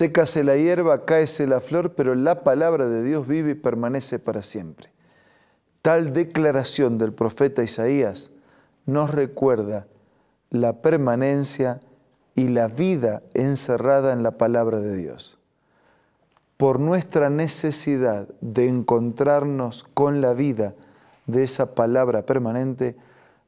Sécase la hierba, cáese la flor, pero la palabra de Dios vive y permanece para siempre. Tal declaración del profeta Isaías nos recuerda la permanencia y la vida encerrada en la palabra de Dios. Por nuestra necesidad de encontrarnos con la vida de esa palabra permanente,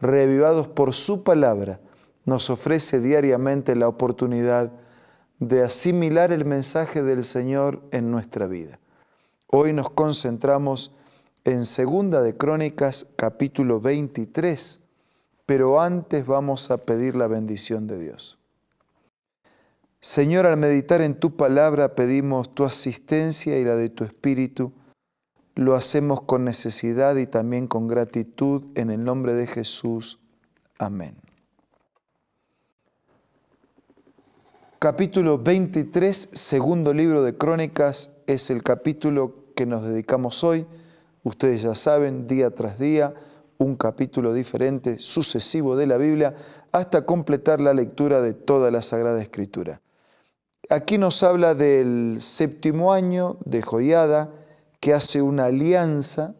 revivados por su palabra, nos ofrece diariamente la oportunidad de de asimilar el mensaje del Señor en nuestra vida. Hoy nos concentramos en Segunda de Crónicas capítulo 23, pero antes vamos a pedir la bendición de Dios. Señor, al meditar en tu palabra pedimos tu asistencia y la de tu Espíritu. Lo hacemos con necesidad y también con gratitud en el nombre de Jesús. Amén. capítulo 23, segundo libro de Crónicas, es el capítulo que nos dedicamos hoy. Ustedes ya saben, día tras día, un capítulo diferente, sucesivo de la Biblia, hasta completar la lectura de toda la Sagrada Escritura. Aquí nos habla del séptimo año de Joiada, que hace una alianza,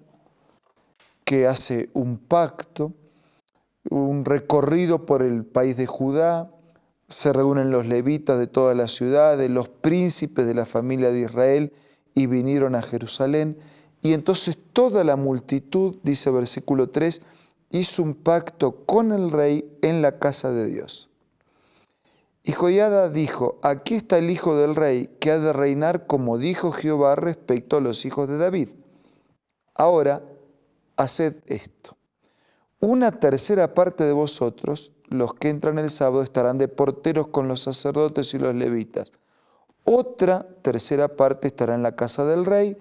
que hace un pacto, un recorrido por el país de Judá, se reúnen los levitas de toda la ciudad, de los príncipes de la familia de Israel, y vinieron a Jerusalén. Y entonces toda la multitud, dice versículo 3, hizo un pacto con el rey en la casa de Dios. Y Joiada dijo, aquí está el hijo del rey, que ha de reinar como dijo Jehová respecto a los hijos de David. Ahora, haced esto. Una tercera parte de vosotros los que entran el sábado estarán de porteros con los sacerdotes y los levitas. Otra tercera parte estará en la casa del rey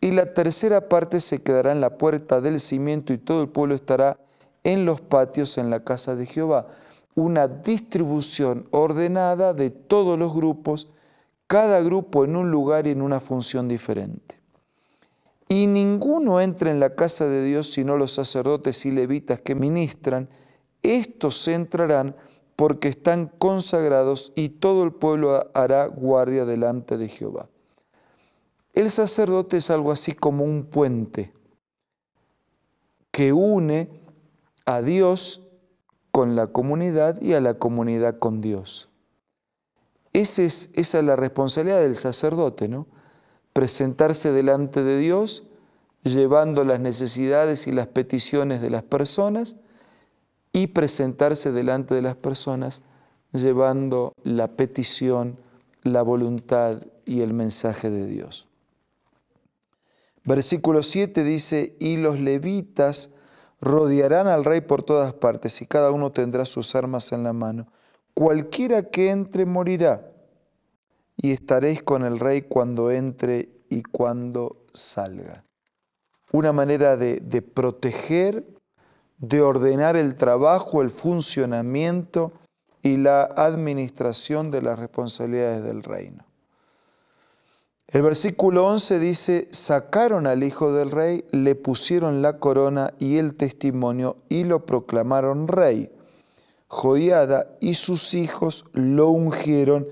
y la tercera parte se quedará en la puerta del cimiento y todo el pueblo estará en los patios en la casa de Jehová. Una distribución ordenada de todos los grupos, cada grupo en un lugar y en una función diferente. Y ninguno entra en la casa de Dios sino los sacerdotes y levitas que ministran, estos se entrarán porque están consagrados y todo el pueblo hará guardia delante de Jehová. El sacerdote es algo así como un puente que une a Dios con la comunidad y a la comunidad con Dios. Esa es, esa es la responsabilidad del sacerdote, ¿no? Presentarse delante de Dios, llevando las necesidades y las peticiones de las personas, y presentarse delante de las personas llevando la petición, la voluntad y el mensaje de Dios. Versículo 7 dice, y los levitas rodearán al rey por todas partes y cada uno tendrá sus armas en la mano. Cualquiera que entre morirá y estaréis con el rey cuando entre y cuando salga. Una manera de, de proteger de ordenar el trabajo, el funcionamiento y la administración de las responsabilidades del reino. El versículo 11 dice, sacaron al hijo del rey, le pusieron la corona y el testimonio y lo proclamaron rey. Jodiada y sus hijos lo ungieron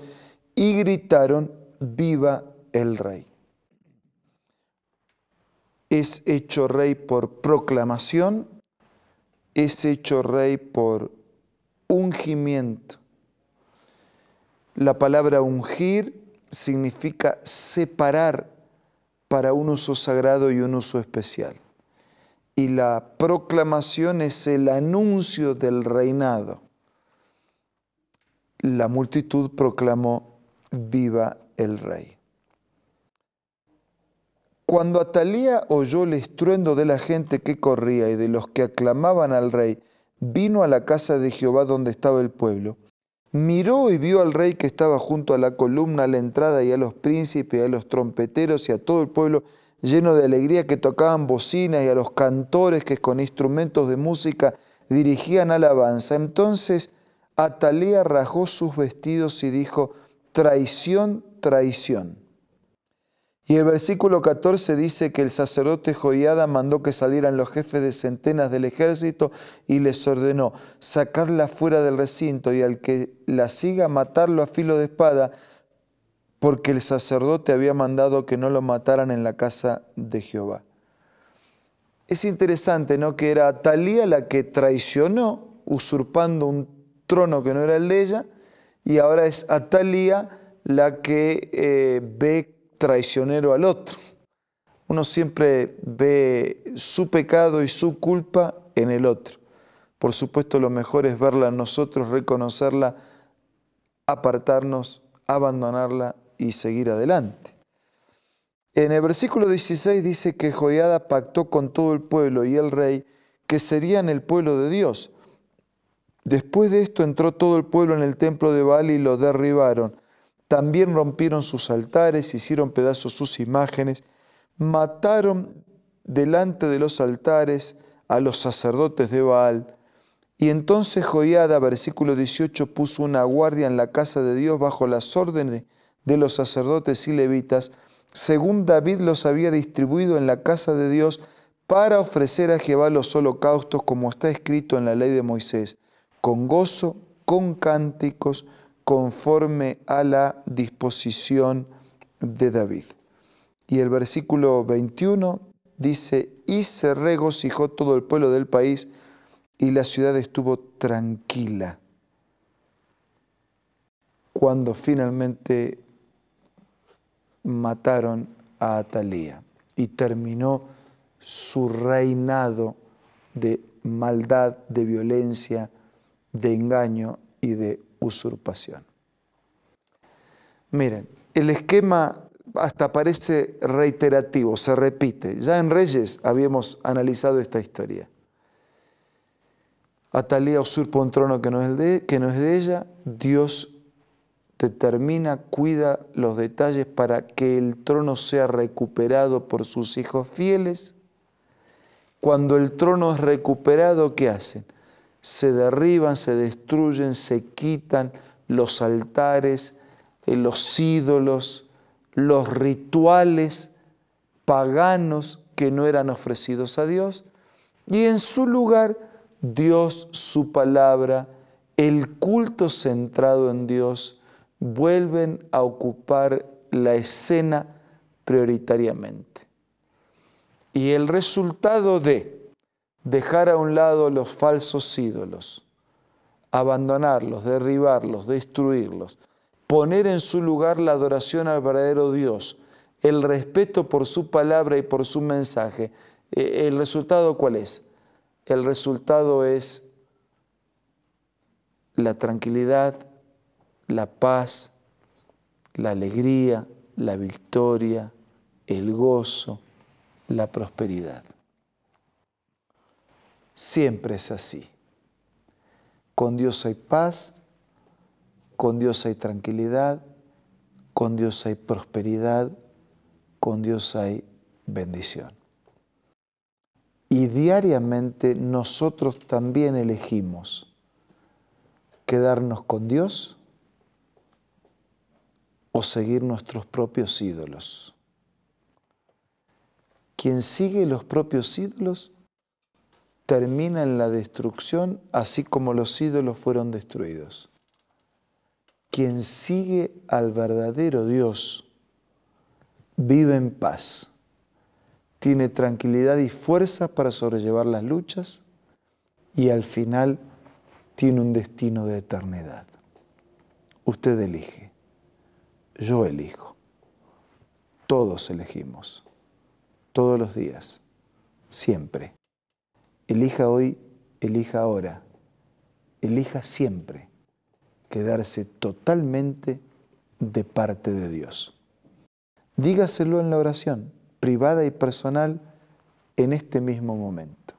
y gritaron, viva el rey. Es hecho rey por proclamación es hecho rey por ungimiento. La palabra ungir significa separar para un uso sagrado y un uso especial. Y la proclamación es el anuncio del reinado. La multitud proclamó, viva el rey. Cuando Atalía oyó el estruendo de la gente que corría y de los que aclamaban al rey, vino a la casa de Jehová donde estaba el pueblo. Miró y vio al rey que estaba junto a la columna, a la entrada, y a los príncipes, a los trompeteros, y a todo el pueblo lleno de alegría que tocaban bocinas, y a los cantores que con instrumentos de música dirigían alabanza. Entonces Atalía rajó sus vestidos y dijo, traición, traición y el versículo 14 dice que el sacerdote Joiada mandó que salieran los jefes de centenas del ejército y les ordenó, sacarla fuera del recinto y al que la siga matarlo a filo de espada, porque el sacerdote había mandado que no lo mataran en la casa de Jehová. Es interesante, ¿no? Que era Atalía la que traicionó, usurpando un trono que no era el de ella, y ahora es Atalía la que eh, ve traicionero al otro. Uno siempre ve su pecado y su culpa en el otro. Por supuesto, lo mejor es verla nosotros, reconocerla, apartarnos, abandonarla y seguir adelante. En el versículo 16 dice que Joiada pactó con todo el pueblo y el rey que serían el pueblo de Dios. Después de esto entró todo el pueblo en el templo de Baal y lo derribaron también rompieron sus altares, hicieron pedazos sus imágenes, mataron delante de los altares a los sacerdotes de Baal. Y entonces Joiada, versículo 18, puso una guardia en la casa de Dios bajo las órdenes de los sacerdotes y levitas, según David los había distribuido en la casa de Dios para ofrecer a Jehová los holocaustos como está escrito en la ley de Moisés, con gozo, con cánticos, conforme a la disposición de David. Y el versículo 21 dice, y se regocijó todo el pueblo del país y la ciudad estuvo tranquila cuando finalmente mataron a Atalía y terminó su reinado de maldad, de violencia, de engaño y de usurpación. Miren, el esquema hasta parece reiterativo, se repite. Ya en Reyes habíamos analizado esta historia. Atalía usurpa un trono que no, es de, que no es de ella, Dios determina, cuida los detalles para que el trono sea recuperado por sus hijos fieles. Cuando el trono es recuperado, ¿qué hacen? se derriban, se destruyen, se quitan los altares, los ídolos, los rituales paganos que no eran ofrecidos a Dios. Y en su lugar, Dios, su palabra, el culto centrado en Dios, vuelven a ocupar la escena prioritariamente. Y el resultado de dejar a un lado los falsos ídolos, abandonarlos, derribarlos, destruirlos, poner en su lugar la adoración al verdadero Dios, el respeto por su palabra y por su mensaje. Eh, ¿El resultado cuál es? El resultado es la tranquilidad, la paz, la alegría, la victoria, el gozo, la prosperidad siempre es así. Con Dios hay paz, con Dios hay tranquilidad, con Dios hay prosperidad, con Dios hay bendición. Y diariamente nosotros también elegimos quedarnos con Dios o seguir nuestros propios ídolos. Quien sigue los propios ídolos termina en la destrucción, así como los ídolos fueron destruidos. Quien sigue al verdadero Dios vive en paz, tiene tranquilidad y fuerza para sobrellevar las luchas y al final tiene un destino de eternidad. Usted elige, yo elijo, todos elegimos, todos los días, siempre Elija hoy, elija ahora, elija siempre quedarse totalmente de parte de Dios. Dígaselo en la oración privada y personal en este mismo momento.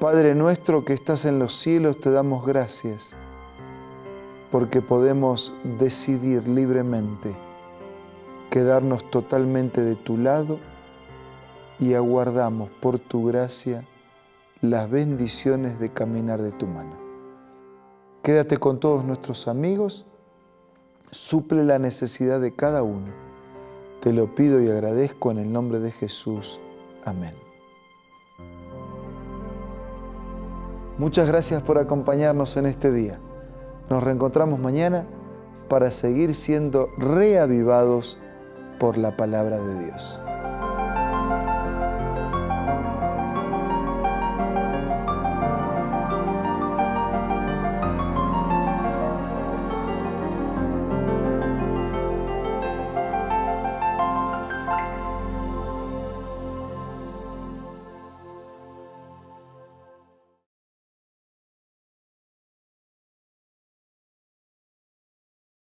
Padre nuestro que estás en los cielos, te damos gracias porque podemos decidir libremente quedarnos totalmente de tu lado y aguardamos por tu gracia las bendiciones de caminar de tu mano. Quédate con todos nuestros amigos, suple la necesidad de cada uno. Te lo pido y agradezco en el nombre de Jesús. Amén. Muchas gracias por acompañarnos en este día. Nos reencontramos mañana para seguir siendo reavivados por la palabra de Dios.